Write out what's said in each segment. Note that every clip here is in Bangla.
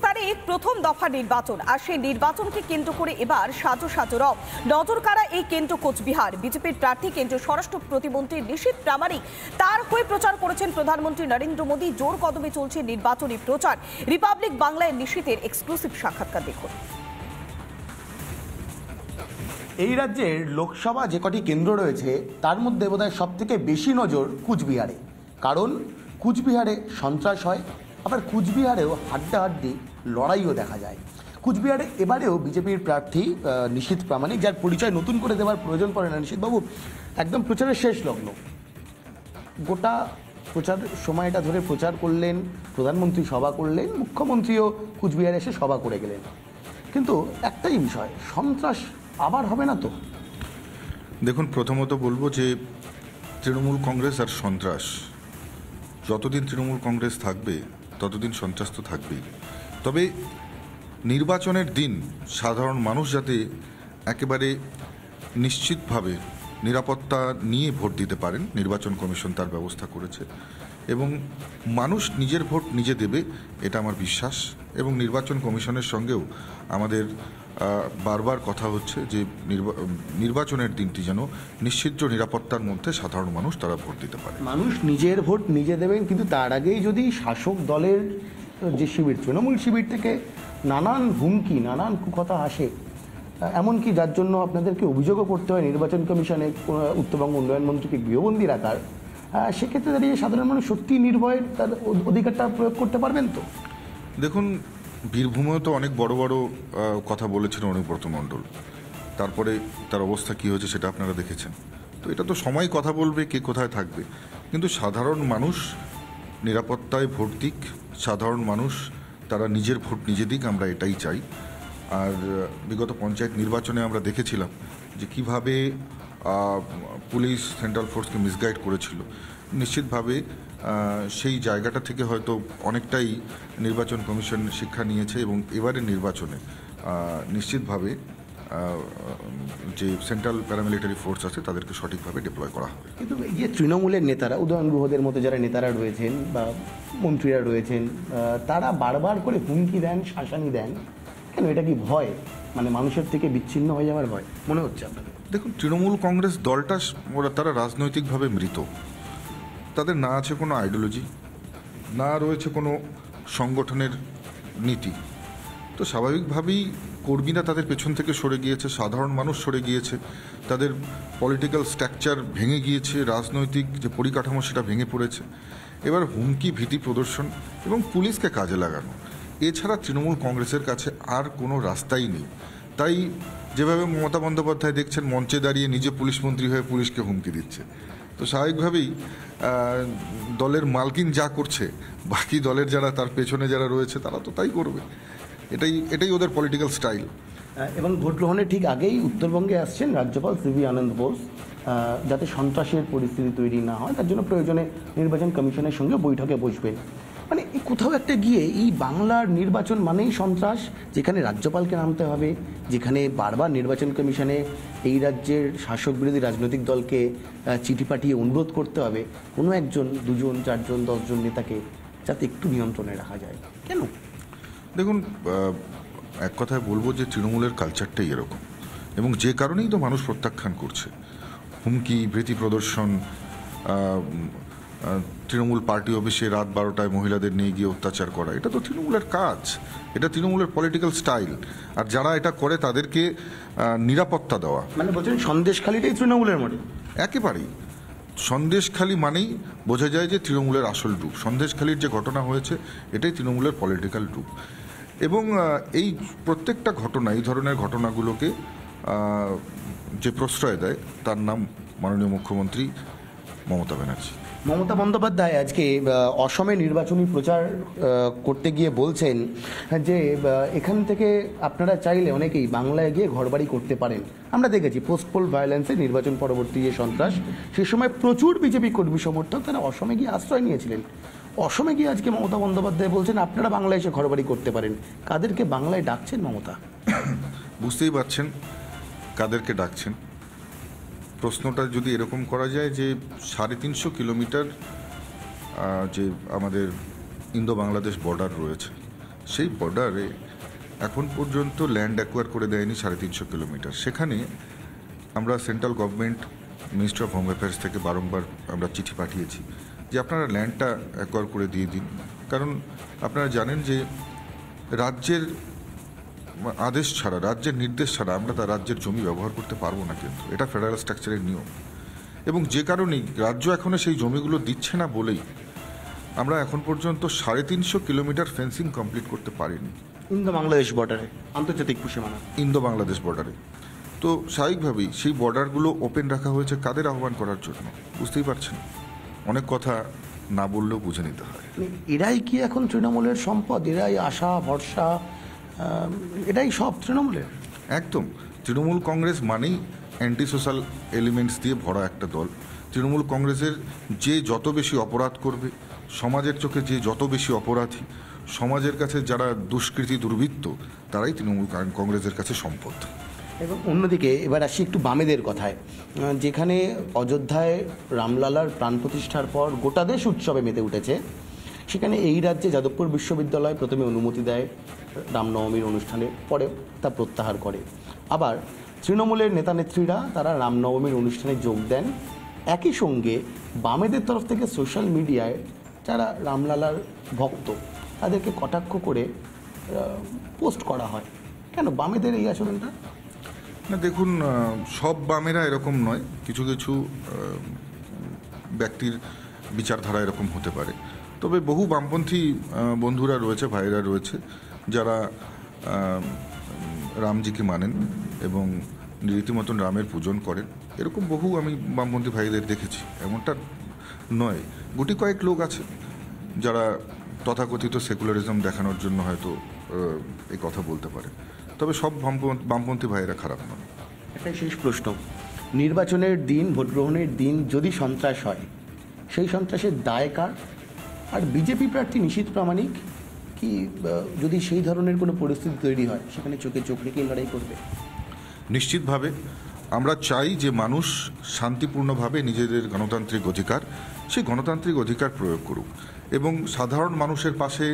স্তরে প্রথম দফা নির্বাচন আর সেই নির্বাচনকে কেন্দ্র করে এবার সাজো সাজো রব নজর কারা এই কেন্দ্র কোচবিহার বিজেপির প্রার্থী কেন্দ্রীয় স্বরাষ্ট্র প্রতিমন্ত্রী নিশীত প্রামাণিক তার হয়ে প্রচার করেছেন প্রধানমন্ত্রী নরেন্দ্র মোদী জোর কদমে চলছে নির্বাচনী প্রচার রিপাবলিক বাংলায় নিশীতের এক্সক্লুসিভ সাক্ষাৎকার দেখুন এই রাজ্যের লোকসভা যে কটি কেন্দ্র রয়েছে তার মধ্যে বোধহয় সবথেকে বেশি নজর কুচবিহারে কারণ কুচবিহারে সন্ত্রাস হয় আবার কুচবিহারেও হাড্ডা হাড্ডি লড়াইও দেখা যায় কুচবিহারে এবারেও বিজেপির প্রার্থী নিশীত প্রামাণিক যার পরিচয় নতুন করে দেওয়ার প্রয়োজন পড়ে না নিশীতবাবু একদম প্রচারের শেষ লগ্ন গোটা প্রচার সময়টা ধরে প্রচার করলেন প্রধানমন্ত্রী সভা করলেন মুখ্যমন্ত্রীও কুচবিহারে এসে সভা করে গেলেন কিন্তু একটাই বিষয় সন্ত্রাস আবার হবে না তো দেখুন প্রথমত বলবো যে তৃণমূল কংগ্রেস আর সন্ত্রাস যতদিন তৃণমূল কংগ্রেস থাকবে ততদিন সন্ত্রাস তো থাকবেই তবে নির্বাচনের দিন সাধারণ মানুষ যাতে একেবারে নিশ্চিতভাবে নিরাপত্তা নিয়ে ভোট দিতে পারেন নির্বাচন কমিশন তার ব্যবস্থা করেছে এবং মানুষ নিজের ভোট নিজে দেবে এটা আমার বিশ্বাস এবং নির্বাচন কমিশনের সঙ্গেও আমাদের বারবার কথা হচ্ছে যে নির্বাচনের দিনটি যেন নিশ্চিত নিরাপত্তার মধ্যে সাধারণ মানুষ তারা ভোট দিতে পারে মানুষ নিজের ভোট নিজে দেবেন কিন্তু তার আগেই যদি শাসক দলের যে শিবির তৃণমূল শিবির থেকে নানান হুমকি নানান কথা আসে এমনকি যার জন্য আপনাদেরকে অভিযোগও করতে হয় নির্বাচন কমিশনে উত্তরবঙ্গ উন্নয়ন মন্ত্রীকে গৃহবন্দী রাখার সেক্ষেত্রে দাঁড়িয়ে সাধারণ মানুষ সত্যি নির্ভয়ের তার অধিকারটা প্রয়োগ করতে পারবেন তো দেখুন বীরভূমেও তো অনেক বড় বড় কথা বলেছেন অনুব্রত মণ্ডল তারপরে তার অবস্থা কি হয়েছে সেটা আপনারা দেখেছেন তো এটা তো সময় কথা বলবে কে কোথায় থাকবে কিন্তু সাধারণ মানুষ নিরাপত্তায় ভোট দিক সাধারণ মানুষ তারা নিজের ভোট নিজে দিক আমরা এটাই চাই আর বিগত পঞ্চায়েত নির্বাচনে আমরা দেখেছিলাম যে কিভাবে পুলিশ সেন্ট্রাল ফোর্সকে মিসগাইড করেছিল নিশ্চিতভাবে সেই জায়গাটা থেকে হয়তো অনেকটাই নির্বাচন কমিশন শিক্ষা নিয়েছে এবং এবারের নির্বাচনে নিশ্চিতভাবে যে সেন্ট্রাল প্যারামিলিটারি ফোর্স আছে তাদেরকে সঠিকভাবে ডিপ্লয় করা হবে কিন্তু যে তৃণমূলের নেতারা উদয়ন গ্রহদের মতো যারা নেতারা রয়েছেন বা মন্ত্রীরা রয়েছেন তারা বারবার করে হুমকি দেন শাসানি দেন কেন এটা কি ভয় মানে মানুষের থেকে বিচ্ছিন্ন হয়ে যাওয়ার ভয় মনে হচ্ছে আপনাদের দেখুন তৃণমূল কংগ্রেস দলটা ওরা তারা রাজনৈতিকভাবে মৃত তাদের না আছে কোনো আইডিওলজি না রয়েছে কোনো সংগঠনের নীতি তো স্বাভাবিকভাবেই কর্মীরা তাদের পেছন থেকে সরে গিয়েছে সাধারণ মানুষ সরে গিয়েছে তাদের পলিটিক্যাল স্ট্রাকচার ভেঙে গিয়েছে রাজনৈতিক যে পরিকাঠামো সেটা ভেঙে পড়েছে এবার হুমকি ভীতি প্রদর্শন এবং পুলিশকে কাজে লাগানো এছাড়া তৃণমূল কংগ্রেসের কাছে আর কোনো রাস্তাই নেই তাই যেভাবে মমতা বন্দ্যোপাধ্যায় দেখছেন মঞ্চে দাঁড়িয়ে নিজে পুলিশ মন্ত্রী হয়ে পুলিশকে হুমকি দিচ্ছে তো স্বাভাবিকভাবেই দলের মালকিন যা করছে বাকি দলের যারা তার পেছনে যারা রয়েছে তারা তো তাই করবে এটাই এটাই ওদের পলিটিক্যাল স্টাইল এবং ভোট গ্রহণের ঠিক আগেই উত্তরবঙ্গে আসছেন রাজ্যপাল সিভি আনন্দ বোস যাতে সন্ত্রাসের পরিস্থিতি তৈরি না হয় তার জন্য প্রয়োজনে নির্বাচন কমিশনের সঙ্গে বৈঠকে বসবেন মানে কোথাও একটা গিয়ে এই বাংলার নির্বাচন মানেই সন্ত্রাস যেখানে রাজ্যপালকে নামতে হবে যেখানে বারবার নির্বাচন কমিশনে এই রাজ্যের শাসক বিরোধী রাজনৈতিক দলকে চিঠি পাঠিয়ে অনুরোধ করতে হবে কোনো একজন দুজন চারজন দশজন নেতাকে যাতে একটু নিয়ন্ত্রণে রাখা যায় কেন দেখুন এক কথায় বলবো যে তৃণমূলের কালচারটাই এরকম এবং যে কারণেই তো মানুষ প্রত্যাখ্যান করছে হুমকি ভীতি প্রদর্শন তৃণমূল পার্টি অফিসে রাত বারোটায় মহিলাদের নিয়ে গিয়ে অত্যাচার করা এটা তো তৃণমূলের কাজ এটা তৃণমূলের পলিটিক্যাল স্টাইল আর যারা এটা করে তাদেরকে নিরাপত্তা দেওয়া মানে বলছেন সন্দেশখালিটাই তৃণমূলের মানে একেবারেই সন্দেশখালি মানেই বোঝা যায় যে তৃণমূলের আসল রূপ সন্দেশখালির যে ঘটনা হয়েছে এটাই তৃণমূলের পলিটিক্যাল রূপ এবং এই প্রত্যেকটা ঘটনা এই ধরনের ঘটনাগুলোকে যে প্রশ্রয় দেয় তার নাম মাননীয় মুখ্যমন্ত্রী মমতা ব্যানার্জী মমতা বন্দ্যোপাধ্যায় আজকে অসমে নির্বাচনী প্রচার করতে গিয়ে বলছেন যে এখান থেকে আপনারা চাইলে অনেকেই বাংলায় গিয়ে ঘরবাড়ি করতে পারেন আমরা দেখেছি পোস্টপোল ভায়োলেন্সে নির্বাচন পরবর্তী যে সন্ত্রাস সে সময় প্রচুর বিজেপি কর্মী সমর্থক তারা অসমে গিয়ে আশ্রয় নিয়েছিলেন অসমে গিয়ে আজকে মমতা বন্দ্যোপাধ্যায় বলছেন আপনারা বাংলায় এসে ঘরবাড়ি করতে পারেন কাদেরকে বাংলায় ডাকছেন মমতা বুঝতেই পারছেন কাদেরকে ডাকছেন প্রশ্নটা যদি এরকম করা যায় যে সাড়ে তিনশো কিলোমিটার যে আমাদের ইন্দো বাংলাদেশ বর্ডার রয়েছে সেই বর্ডারে এখন পর্যন্ত ল্যান্ড অ্যাকোয়ার করে দেয়নি সাড়ে তিনশো কিলোমিটার সেখানে আমরা central government ministry of home affairs থেকে বারংবার আমরা চিঠি পাঠিয়েছি যে আপনারা ল্যান্ডটা অ্যাকোয়ার করে দিয়ে দিন কারণ আপনারা জানেন যে রাজ্যের মানে আদেশ ছাড়া রাজ্যের নির্দেশ ছাড়া আমরা তা রাজ্যের জমি ব্যবহার করতে পারবো না কিন্তু এটা ফেডারেল স্ট্রাকচারের নিয়ম এবং যে কারণেই রাজ্য এখনও সেই জমিগুলো দিচ্ছে না বলেই আমরা এখন পর্যন্ত সাড়ে তিনশো কিলোমিটার ফেন্সিং কমপ্লিট করতে পারিনি ইন্দো বাংলাদেশ বর্ডারে আন্তর্জাতিক ইন্দো বাংলাদেশ বর্ডারে তো স্বাভাবিকভাবেই সেই বর্ডারগুলো ওপেন রাখা হয়েছে কাদের আহ্বান করার জন্য বুঝতেই পারছেন অনেক কথা না বললেও বুঝে নিতে হয় এরাই কি এখন তৃণমূলের সম্পদ এরাই আশা ভরসা এটাই সব তৃণমূলের একদম তৃণমূল কংগ্রেস মানেই অ্যান্টি সোশ্যাল এলিমেন্টস দিয়ে ভরা একটা দল তৃণমূল কংগ্রেসের যে যত বেশি অপরাধ করবে সমাজের চোখে যে যত বেশি অপরাধী সমাজের কাছে যারা দুষ্কৃতি দুর্বৃত্ত তারাই তৃণমূল কংগ্রেসের কাছে সম্পদ এবং অন্যদিকে এবার আসি একটু বামেদের কথায় যেখানে অযোধ্যায় রামলালার প্রাণ প্রতিষ্ঠার পর গোটা দেশ উৎসবে মেতে উঠেছে সেখানে এই রাজ্যে যাদবপুর বিশ্ববিদ্যালয় প্রথমে অনুমতি দেয় রামনবমীর অনুষ্ঠানে পরে তা প্রত্যাহার করে আবার তৃণমূলের নেতানেত্রীরা তারা রামনবমীর অনুষ্ঠানে যোগ দেন একই সঙ্গে বামেদের তরফ থেকে সোশ্যাল মিডিয়ায় যারা রামলালার ভক্ত তাদেরকে কটাক্ষ করে পোস্ট করা হয় কেন বামেদের এই আচরণটা না দেখুন সব বামেরা এরকম নয় কিছু কিছু ব্যক্তির বিচারধারা এরকম হতে পারে তবে বহু বামপন্থী বন্ধুরা রয়েছে ভাইরা রয়েছে যারা রামজিকে মানেন এবং রীতিমতন রামের পূজন করেন এরকম বহু আমি বামপন্থী ভাইদের দেখেছি এমনটা নয় গুটি কয়েক লোক আছে যারা তথাকথিত সেকুলারিজম দেখানোর জন্য হয়তো এই কথা বলতে পারে তবে সব বামপন্থী ভাইয়েরা খারাপ নয় একটা শেষ প্রশ্ন নির্বাচনের দিন ভোট গ্রহণের দিন যদি সন্ত্রাস হয় সেই সন্ত্রাসের দায় কার আর বিজেপি প্রার্থী নিশীত প্রামাণিক কি যদি সেই ধরনের কোনো পরিস্থিতি তৈরি হয় সেখানে চোখে চোখ রেখে লড়াই করবে নিশ্চিতভাবে আমরা চাই যে মানুষ শান্তিপূর্ণভাবে নিজেদের গণতান্ত্রিক অধিকার সেই গণতান্ত্রিক অধিকার প্রয়োগ করুক এবং সাধারণ মানুষের পাশে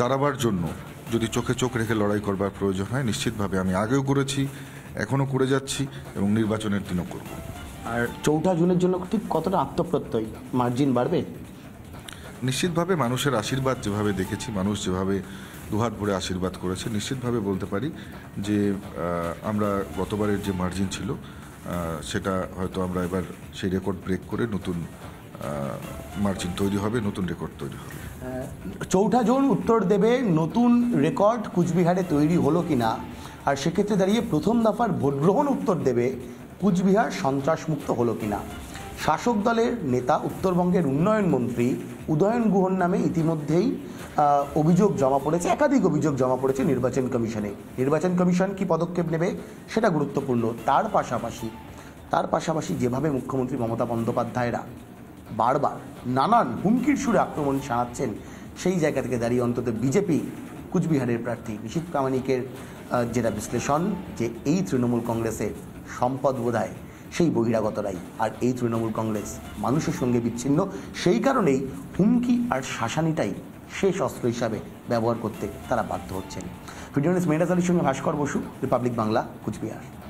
দাঁড়াবার জন্য যদি চোখে চোখ রেখে লড়াই করবার প্রয়োজন হয় নিশ্চিতভাবে আমি আগেও করেছি এখনও করে যাচ্ছি এবং নির্বাচনের দিনও করব আর চৌঠা জুনের জন্য ঠিক কতটা আত্মপ্রত্যয় মার্জিন বাড়বে নিশ্চিতভাবে মানুষের আশীর্বাদ যেভাবে দেখেছি মানুষ যেভাবে দুহাত ভরে আশীর্বাদ করেছে নিশ্চিতভাবে বলতে পারি যে আমরা গতবারের যে মার্জিন ছিল সেটা হয়তো আমরা এবার সেই রেকর্ড ব্রেক করে নতুন মার্জিন তৈরি হবে নতুন রেকর্ড তৈরি হবে চৌঠা জোন উত্তর দেবে নতুন রেকর্ড কুচবিহারে তৈরি হলো কি না আর সেক্ষেত্রে দাঁড়িয়ে প্রথম দফার ভোটগ্রহণ উত্তর দেবে কুচবিহার সন্ত্রাসমুক্ত হলো কি না শাসক দলের নেতা উত্তরবঙ্গের উন্নয়ন মন্ত্রী উদয়ন গুহন নামে ইতিমধ্যেই অভিযোগ জমা পড়েছে একাধিক অভিযোগ জমা পড়েছে নির্বাচন কমিশনে নির্বাচন কমিশন কি পদক্ষেপ নেবে সেটা গুরুত্বপূর্ণ তার পাশাপাশি তার পাশাপাশি যেভাবে মুখ্যমন্ত্রী মমতা বন্দ্যোপাধ্যায়রা বারবার নানান হুমকির সুরে আক্রমণ শানাচ্ছেন সেই জায়গা থেকে দাঁড়িয়ে অন্তত বিজেপি কুচবিহারের প্রার্থী নিশীত প্রামাণিকের যেটা বিশ্লেষণ যে এই তৃণমূল কংগ্রেসের সম্পদ বোধায় সেই বহিরাগতরাই আর এই তৃণমূল কংগ্রেস মানুষের সঙ্গে বিচ্ছিন্ন সেই কারণেই হুমকি আর শাসানিটাই শেষ অস্ত্র হিসাবে ব্যবহার করতে তারা বাধ্য হচ্ছেন ভিডিও মেহরাজ আলীর সঙ্গে ভাস্কর বসু রিপাবলিক বাংলা কুচবিহার